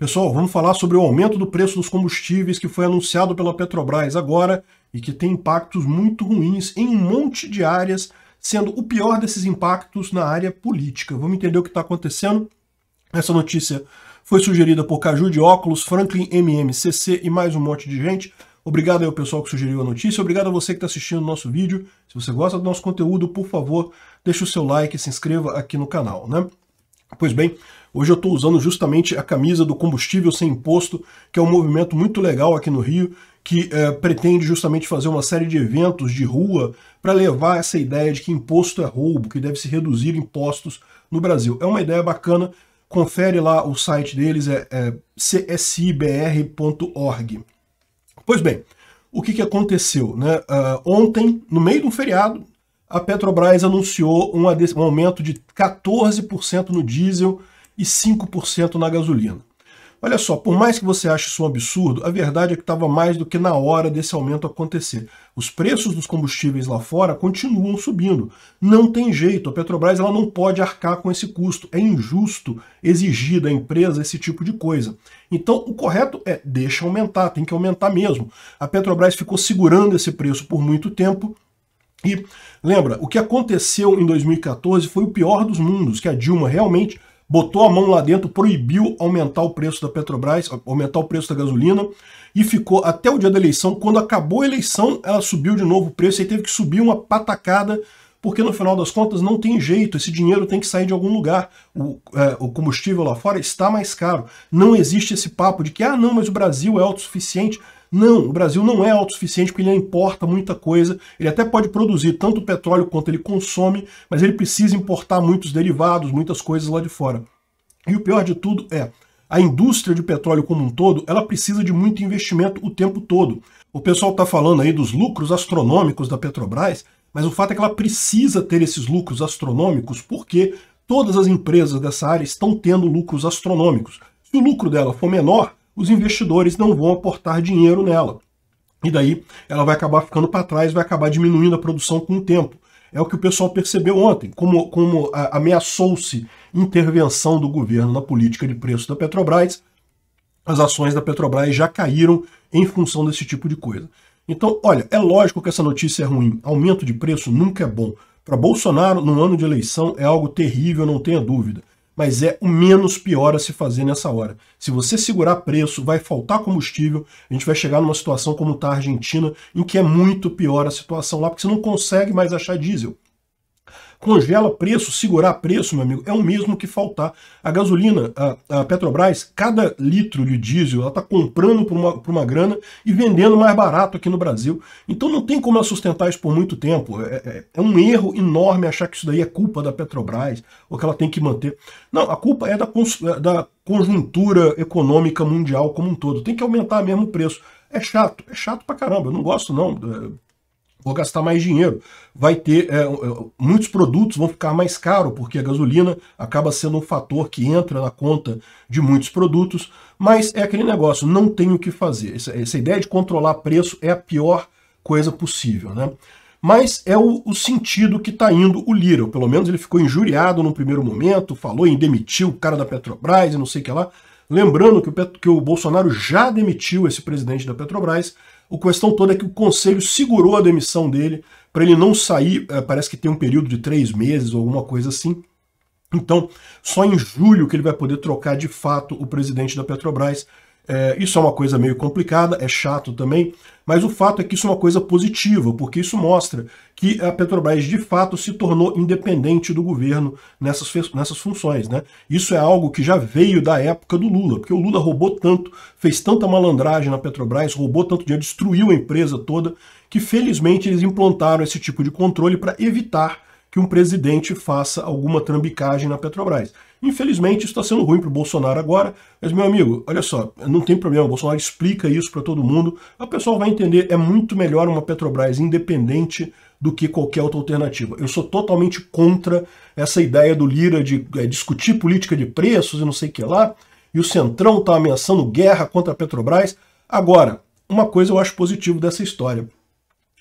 Pessoal, vamos falar sobre o aumento do preço dos combustíveis que foi anunciado pela Petrobras agora e que tem impactos muito ruins em um monte de áreas, sendo o pior desses impactos na área política. Vamos entender o que está acontecendo? Essa notícia foi sugerida por Caju de Óculos, Franklin MMCC e mais um monte de gente. Obrigado aí ao pessoal que sugeriu a notícia, obrigado a você que está assistindo o nosso vídeo. Se você gosta do nosso conteúdo, por favor, deixe o seu like e se inscreva aqui no canal, né? Pois bem, Hoje eu estou usando justamente a camisa do Combustível Sem Imposto, que é um movimento muito legal aqui no Rio, que é, pretende justamente fazer uma série de eventos de rua para levar essa ideia de que imposto é roubo, que deve se reduzir impostos no Brasil. É uma ideia bacana, confere lá o site deles, é, é csibr.org. Pois bem, o que, que aconteceu? Né? Uh, ontem, no meio de um feriado, a Petrobras anunciou um, um aumento de 14% no diesel e 5% na gasolina. Olha só, por mais que você ache isso um absurdo, a verdade é que estava mais do que na hora desse aumento acontecer. Os preços dos combustíveis lá fora continuam subindo. Não tem jeito, a Petrobras ela não pode arcar com esse custo. É injusto exigir da empresa esse tipo de coisa. Então, o correto é deixa aumentar, tem que aumentar mesmo. A Petrobras ficou segurando esse preço por muito tempo, e lembra, o que aconteceu em 2014 foi o pior dos mundos, que a Dilma realmente botou a mão lá dentro, proibiu aumentar o preço da Petrobras, aumentar o preço da gasolina, e ficou até o dia da eleição. Quando acabou a eleição, ela subiu de novo o preço e teve que subir uma patacada, porque no final das contas não tem jeito, esse dinheiro tem que sair de algum lugar. O, é, o combustível lá fora está mais caro. Não existe esse papo de que, ah, não, mas o Brasil é autossuficiente. Não, o Brasil não é autossuficiente porque ele importa muita coisa. Ele até pode produzir tanto petróleo quanto ele consome, mas ele precisa importar muitos derivados, muitas coisas lá de fora. E o pior de tudo é, a indústria de petróleo como um todo, ela precisa de muito investimento o tempo todo. O pessoal está falando aí dos lucros astronômicos da Petrobras, mas o fato é que ela precisa ter esses lucros astronômicos porque todas as empresas dessa área estão tendo lucros astronômicos. Se o lucro dela for menor, os investidores não vão aportar dinheiro nela. E daí ela vai acabar ficando para trás, vai acabar diminuindo a produção com o tempo. É o que o pessoal percebeu ontem, como, como ameaçou-se intervenção do governo na política de preço da Petrobras, as ações da Petrobras já caíram em função desse tipo de coisa. Então, olha, é lógico que essa notícia é ruim. Aumento de preço nunca é bom. Para Bolsonaro, num ano de eleição, é algo terrível, não tenha dúvida mas é o menos pior a se fazer nessa hora. Se você segurar preço, vai faltar combustível, a gente vai chegar numa situação como está a Argentina, em que é muito pior a situação lá, porque você não consegue mais achar diesel. Congela preço, segurar preço, meu amigo, é o mesmo que faltar. A gasolina, a, a Petrobras, cada litro de diesel, ela está comprando por uma, por uma grana e vendendo mais barato aqui no Brasil. Então não tem como ela sustentar isso por muito tempo. É, é, é um erro enorme achar que isso daí é culpa da Petrobras ou que ela tem que manter. Não, a culpa é da, é, da conjuntura econômica mundial como um todo. Tem que aumentar mesmo o preço. É chato, é chato pra caramba, eu não gosto não. É, vou gastar mais dinheiro. Vai ter é, é muitos produtos vão ficar mais caros, porque a gasolina acaba sendo um fator que entra na conta de muitos produtos, mas é aquele negócio, não tem o que fazer. Essa, essa ideia de controlar preço é a pior coisa possível, né? Mas é o, o sentido que está indo o Lira. Pelo menos ele ficou injuriado no primeiro momento, falou em demitir o cara da Petrobras e não sei o que lá. Lembrando que o, que o Bolsonaro já demitiu esse presidente da Petrobras, o questão toda é que o conselho segurou a demissão dele para ele não sair, é, parece que tem um período de três meses ou alguma coisa assim. Então, só em julho que ele vai poder trocar de fato o presidente da Petrobras, é, isso é uma coisa meio complicada, é chato também, mas o fato é que isso é uma coisa positiva, porque isso mostra que a Petrobras de fato se tornou independente do governo nessas, nessas funções. Né? Isso é algo que já veio da época do Lula, porque o Lula roubou tanto, fez tanta malandragem na Petrobras, roubou tanto dinheiro, destruiu a empresa toda, que felizmente eles implantaram esse tipo de controle para evitar que um presidente faça alguma trambicagem na Petrobras. Infelizmente, isso está sendo ruim para o Bolsonaro agora, mas, meu amigo, olha só, não tem problema, o Bolsonaro explica isso para todo mundo, a pessoa vai entender, é muito melhor uma Petrobras independente do que qualquer outra alternativa. Eu sou totalmente contra essa ideia do Lira de é, discutir política de preços e não sei o que lá, e o Centrão está ameaçando guerra contra a Petrobras. Agora, uma coisa eu acho positivo dessa história.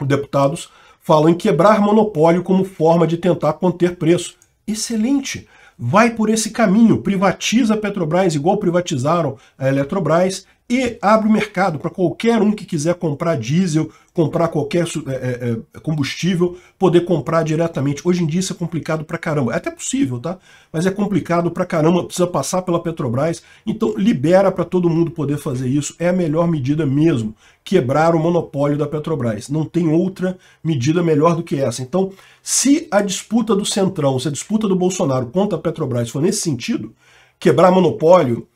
Os deputados falam em quebrar monopólio como forma de tentar conter preço. Excelente! Vai por esse caminho, privatiza a Petrobras igual privatizaram a Eletrobras e abre o mercado para qualquer um que quiser comprar diesel, comprar qualquer é, é, é, combustível, poder comprar diretamente. Hoje em dia isso é complicado para caramba. É até possível, tá? Mas é complicado para caramba, precisa passar pela Petrobras. Então libera para todo mundo poder fazer isso. É a melhor medida mesmo, quebrar o monopólio da Petrobras. Não tem outra medida melhor do que essa. Então, se a disputa do Centrão, se a disputa do Bolsonaro contra a Petrobras for nesse sentido, quebrar monopólio,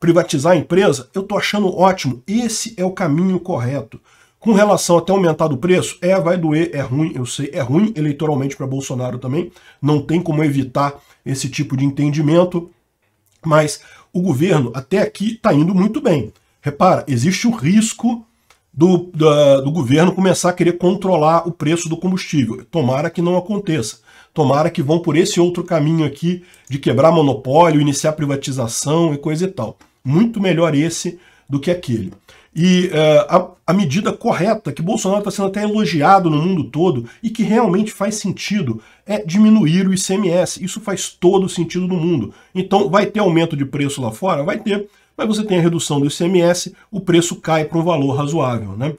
privatizar a empresa, eu estou achando ótimo. Esse é o caminho correto. Com relação até aumentar o preço, é, vai doer, é ruim, eu sei, é ruim eleitoralmente para Bolsonaro também. Não tem como evitar esse tipo de entendimento. Mas o governo até aqui está indo muito bem. Repara, existe o risco do, do, do governo começar a querer controlar o preço do combustível. Tomara que não aconteça. Tomara que vão por esse outro caminho aqui de quebrar monopólio, iniciar privatização e coisa e tal muito melhor esse do que aquele. E uh, a, a, medida correta, que Bolsonaro está sendo até elogiado no mundo todo e que realmente faz sentido, é diminuir o ICMS. Isso faz todo o sentido do mundo. Então, vai ter aumento de preço lá fora? Vai ter. Mas você tem a redução do ICMS, o preço cai para um valor razoável. Né?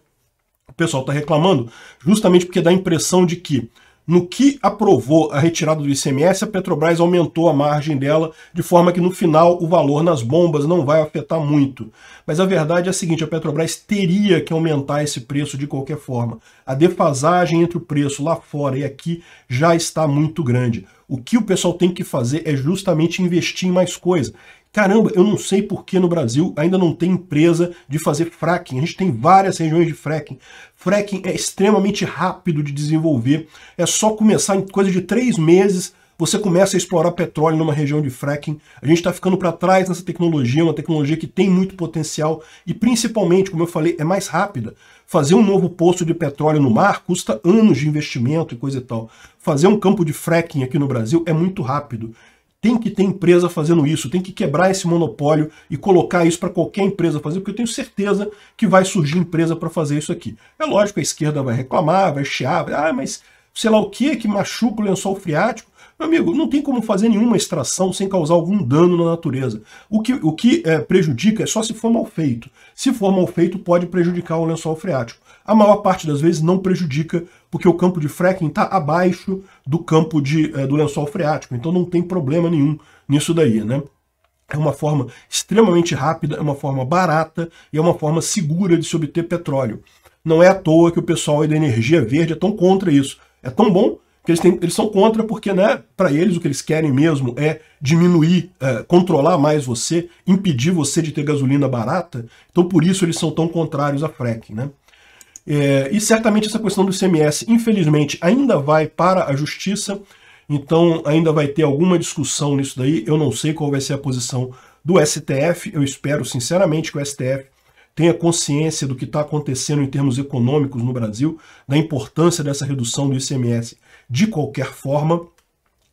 O pessoal está reclamando justamente porque dá a impressão de que no que aprovou a retirada do ICMS, a Petrobras aumentou a margem dela, de forma que no final o valor nas bombas não vai afetar muito. Mas a verdade é a seguinte: a Petrobras teria que aumentar esse preço de qualquer forma. A defasagem entre o preço lá fora e aqui já está muito grande. O que o pessoal tem que fazer é justamente investir em mais coisa. Caramba, eu não sei por que no Brasil ainda não tem empresa de fazer fracking. A gente tem várias regiões de fracking. Fracking é extremamente rápido de desenvolver. É só começar em coisa de três meses. Você começa a explorar petróleo numa região de fracking. A gente está ficando para trás nessa tecnologia, uma tecnologia que tem muito potencial e, principalmente, como eu falei, é mais rápida. Fazer um novo poço de petróleo no mar custa anos de investimento e coisa e tal. Fazer um campo de fracking aqui no Brasil é muito rápido. Tem que ter empresa fazendo isso, tem que quebrar esse monopólio e colocar isso para qualquer empresa fazer, porque eu tenho certeza que vai surgir empresa para fazer isso aqui. É lógico, a esquerda vai reclamar, vai chiar, vai, ah, mas sei lá o que, que machuca o lençol freático. Amigo, não tem como fazer nenhuma extração sem causar algum dano na natureza. O que, o que é, prejudica é só se for mal feito. Se for mal feito, pode prejudicar o lençol freático. A maior parte das vezes não prejudica, porque o campo de fracking está abaixo do campo de, é, do lençol freático. Então não tem problema nenhum nisso daí, né? É uma forma extremamente rápida, é uma forma barata e é uma forma segura de se obter petróleo. Não é à toa que o pessoal da energia verde é tão contra isso. É tão bom porque eles, têm, eles são contra porque, né, para eles o que eles querem mesmo é diminuir, é, controlar mais você, impedir você de ter gasolina barata. Então por isso eles são tão contrários a fracking, né? É, e certamente essa questão do ICMS, infelizmente, ainda vai para a justiça, então ainda vai ter alguma discussão nisso daí. Eu não sei qual vai ser a posição do STF, eu espero sinceramente que o STF tenha consciência do que está acontecendo em termos econômicos no Brasil, da importância dessa redução do ICMS de qualquer forma,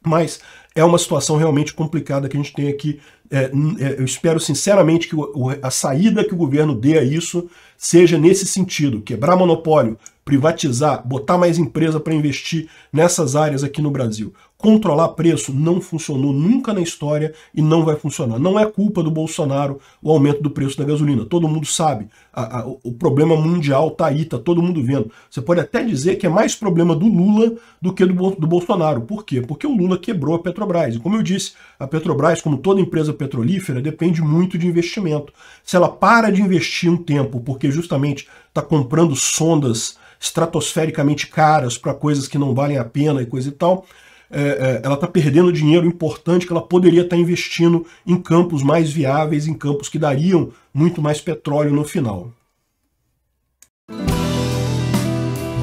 mas é uma situação realmente complicada que a gente tem aqui. É, é eu espero sinceramente que a saída que o governo dê a isso seja nesse sentido: quebrar monopólio, privatizar, botar mais empresa para investir nessas áreas aqui no Brasil. Controlar preço não funcionou nunca na história e não vai funcionar. Não é culpa do Bolsonaro o aumento do preço da gasolina. Todo mundo sabe. A, a, o problema mundial está aí, está todo mundo vendo. Você pode até dizer que é mais problema do Lula do que do, do Bolsonaro. Por quê? Porque o Lula quebrou a Petrobras. E como eu disse, a Petrobras, como toda empresa petrolífera, depende muito de investimento. Se ela para de investir um tempo, porque justamente está comprando sondas estratosfericamente caras para coisas que não valem a pena e coisa e tal é, é, ela está perdendo dinheiro importante que ela poderia estar tá investindo em campos mais viáveis, em campos que dariam muito mais petróleo no final.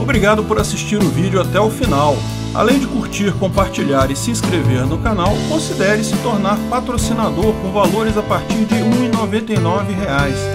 Obrigado por assistir o vídeo até o final. Além de curtir, compartilhar e se inscrever no canal, considere se tornar patrocinador com valores a partir de R$ 1,99